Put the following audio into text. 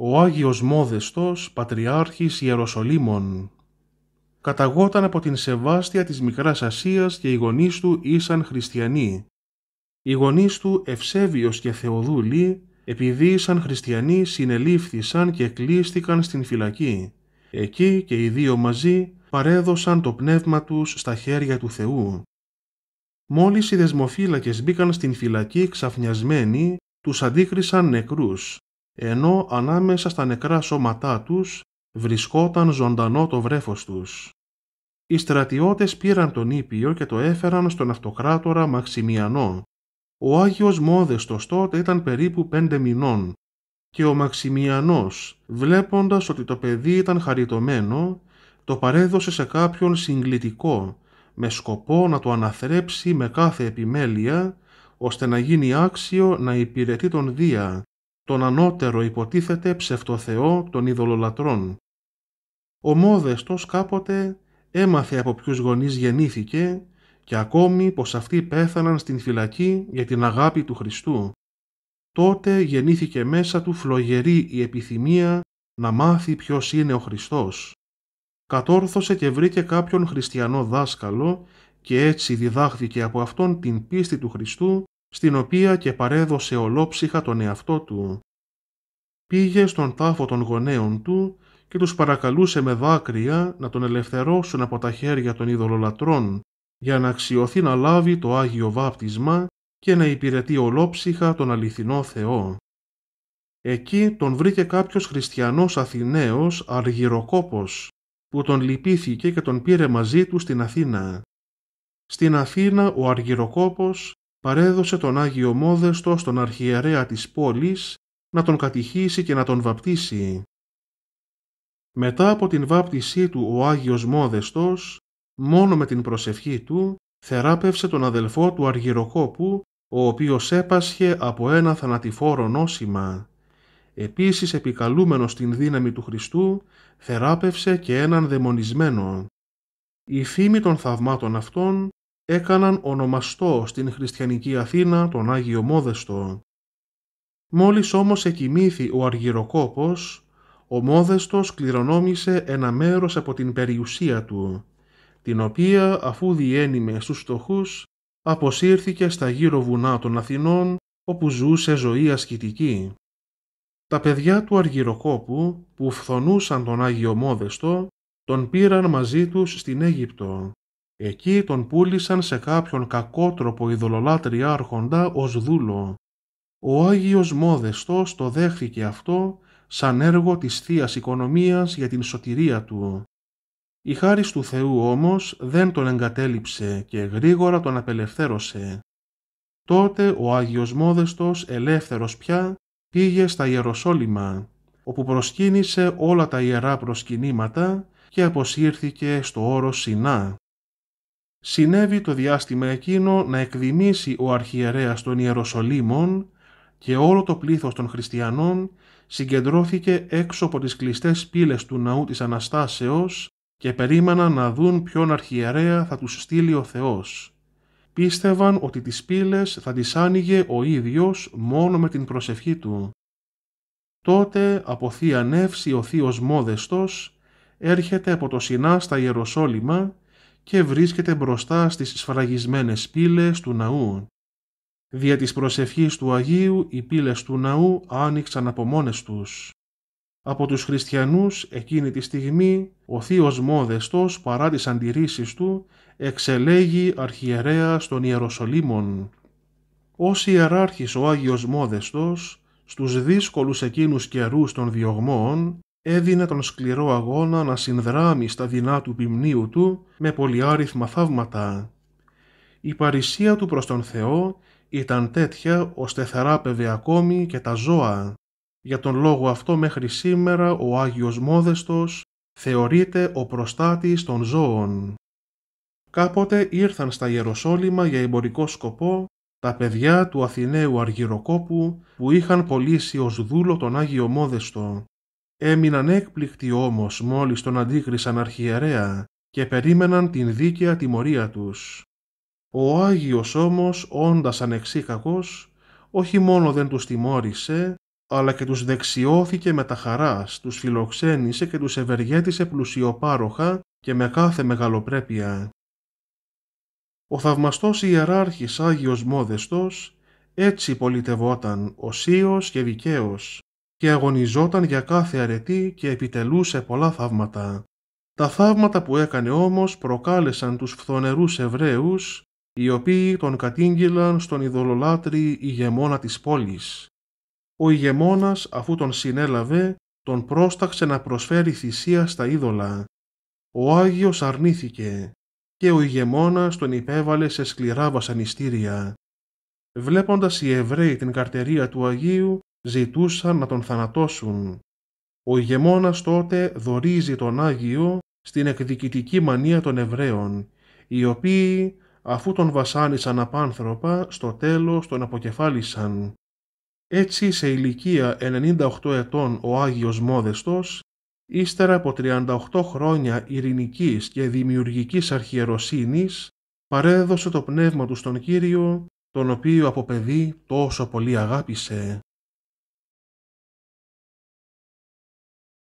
ο Άγιος Μόδεστος, Πατριάρχης Ιεροσολύμων. Καταγόταν από την Σεβάστια της Μικράς Ασίας και οι γονείς του ήσαν χριστιανοί. Οι γονείς του Ευσέβιος και Θεοδούλη, επειδή ήσαν χριστιανοί, συνελήφθησαν και κλείστηκαν στην φυλακή. Εκεί και οι δύο μαζί παρέδωσαν το πνεύμα τους στα χέρια του Θεού. Μόλις οι δεσμοφύλακες μπήκαν στην φυλακή ξαφνιασμένοι, τους αντίκρισαν νεκρούς ενώ ανάμεσα στα νεκρά σώματά τους βρισκόταν ζωντανό το βρέφος τους. Οι στρατιώτες πήραν τον Ήπιο και το έφεραν στον αυτοκράτορα Μαξιμιανό. Ο Άγιος Μόδεστος τότε ήταν περίπου πέντε μηνών και ο Μαξιμιανός, βλέποντας ότι το παιδί ήταν χαριτωμένο, το παρέδωσε σε κάποιον συγκλητικό, με σκοπό να το αναθρέψει με κάθε επιμέλεια, ώστε να γίνει άξιο να υπηρετεί τον Δία τον ανώτερο υποτίθεται ψευτοθεό των ειδωλολατρών. Ο Μόδεστος κάποτε έμαθε από ποιους γονείς γεννήθηκε και ακόμη πως αυτοί πέθαναν στην φυλακή για την αγάπη του Χριστού. Τότε γεννήθηκε μέσα του φλογερή η επιθυμία να μάθει ποιος είναι ο Χριστός. Κατόρθωσε και βρήκε κάποιον χριστιανό δάσκαλο και έτσι διδάχθηκε από αυτόν την πίστη του Χριστού, στην οποία και παρέδωσε ολόψυχα τον εαυτό του πήγε στον τάφο των γονέων του και τους παρακαλούσε με δάκρυα να τον ελευθερώσουν από τα χέρια των ειδωλολατρών για να αξιωθεί να λάβει το Άγιο Βάπτισμα και να υπηρετεί ολόψυχα τον αληθινό Θεό. Εκεί τον βρήκε κάποιος χριστιανός Αθηναίος Αργυροκόπος, που τον λυπήθηκε και τον πήρε μαζί του στην Αθήνα. Στην Αθήνα ο Αργυροκόπος παρέδωσε τον Άγιο Μόδεστο στον αρχιερέα της πόλης να τον κατηχήσει και να τον βαπτίσει. Μετά από την βάπτισή του ο Άγιος Μόδεστος, μόνο με την προσευχή του, θεράπευσε τον αδελφό του Αργυροκόπου, ο οποίος έπασχε από ένα θανατηφόρο νόσημα. Επίσης επικαλούμενος την δύναμη του Χριστού, θεράπευσε και έναν δαιμονισμένο. Η φήμη των θαυμάτων αυτών έκαναν ονομαστό στην χριστιανική Αθήνα τον Άγιο Μόδεστο. Μόλις όμως εκοιμήθη ο αργυροκόπος, ο μόδεστος κληρονόμησε ένα μέρος από την περιουσία του, την οποία αφού διένυμε στους φτωχούς, αποσύρθηκε στα γύρω βουνά των Αθηνών, όπου ζούσε ζωή ασκητική. Τα παιδιά του Αργυροκόπου, που φθονούσαν τον Άγιο Μόδεστο, τον πήραν μαζί τους στην Αίγυπτο. Εκεί τον πούλησαν σε κάποιον κακότροπο ειδωλολάτρια άρχοντα ως δούλο, ο Άγιος Μόδεστος το δέχθηκε αυτό σαν έργο της θείας Οικονομίας για την σωτηρία του. Η χάρις του Θεού όμως δεν τον εγκατέλειψε και γρήγορα τον απελευθέρωσε. Τότε ο Άγιος Μόδεστος ελεύθερος πια πήγε στα Ιεροσόλυμα, όπου προσκύνησε όλα τα ιερά προσκυνήματα και αποσύρθηκε στο όρο Σινά. Συνέβη το διάστημα εκείνο να εκδημήσει ο αρχιερέας των Ιεροσολύμων και όλο το πλήθος των χριστιανών συγκεντρώθηκε έξω από τις κλειστές πύλες του ναού της Αναστάσεως και περίμεναν να δουν ποιον αρχιερέα θα τους στείλει ο Θεός. Πίστευαν ότι τις πύλες θα τις άνοιγε ο ίδιος μόνο με την προσευχή του. Τότε από θεία ο θείος Μόδεστος έρχεται από το Σινά στα Ιεροσόλυμα και βρίσκεται μπροστά στις σφραγισμένες πύλες του ναού. Δια της προσευχής του Αγίου οι πύλες του ναού άνοιξαν από μόνες τους. Από τους χριστιανούς εκείνη τη στιγμή ο θείος Μόδεστος παρά τις αντιρρήσεις του εξελέγει αρχιερέα των Ιεροσολύμων. Ως ιεράρχης ο Άγιος Μόδεστος στους δύσκολους εκείνους καιρούς των διωγμών έδινε τον σκληρό αγώνα να συνδράμει στα δεινά του πυμνίου του με πολυάριθμα θαύματα. Η παρησία του προς τον Θεό ήταν τέτοια ώστε θεράπευε ακόμη και τα ζώα. Για τον λόγο αυτό μέχρι σήμερα ο Άγιος Μόδεστος θεωρείται ο προστάτης των ζώων. Κάποτε ήρθαν στα Ιεροσόλυμα για εμπορικό σκοπό τα παιδιά του Αθηναίου Αργυροκόπου που είχαν πωλήσει ως δούλο τον Άγιο Μόδεστο. Έμειναν έκπληκτοι όμως μόλις τον αντίκρισαν αρχιερέα και περίμεναν την δίκαια τιμωρία τους. Ο Άγιος όμως, όντας ανεξίκακος, όχι μόνο δεν τους τιμώρησε, αλλά και τους δεξιώθηκε με τα χαράς, τους φιλοξένησε και τους ευεργέτησε πλουσιοπάροχα και με κάθε μεγαλοπρέπεια. Ο θαυμαστός ιεράρχης Άγιος Μόδεστος έτσι πολιτευόταν οσίος και δικαίος και αγωνιζόταν για κάθε αρετή και επιτελούσε πολλά θαύματα. Τα θαύματα που έκανε όμως προκάλεσαν τους φθονερούς Εβραίους οι οποίοι τον κατήγγυλαν στον ειδωλολάτρη ηγεμόνα της πόλης. Ο ηγεμόνας αφού τον συνέλαβε, τον πρόσταξε να προσφέρει θυσία στα είδωλα. Ο Άγιος αρνήθηκε και ο ηγεμόνας τον υπέβαλε σε σκληρά βασανιστήρια. Βλέποντας οι Εβραίοι την καρτερία του Αγίου, ζητούσαν να τον θανατώσουν. Ο ηγεμόνας τότε δορίζει τον Άγιο στην εκδικητική μανία των Εβραίων, οι οποίοι αφού τον βασάνισαν απάνθρωπα, στο τέλος τον αποκεφάλισαν. Έτσι σε ηλικία 98 ετών ο Άγιος Μόδεστος, ύστερα από 38 χρόνια ειρηνικής και δημιουργικής αρχιεροσύνης, παρέδωσε το πνεύμα του στον Κύριο, τον οποίο από παιδί τόσο πολύ αγάπησε.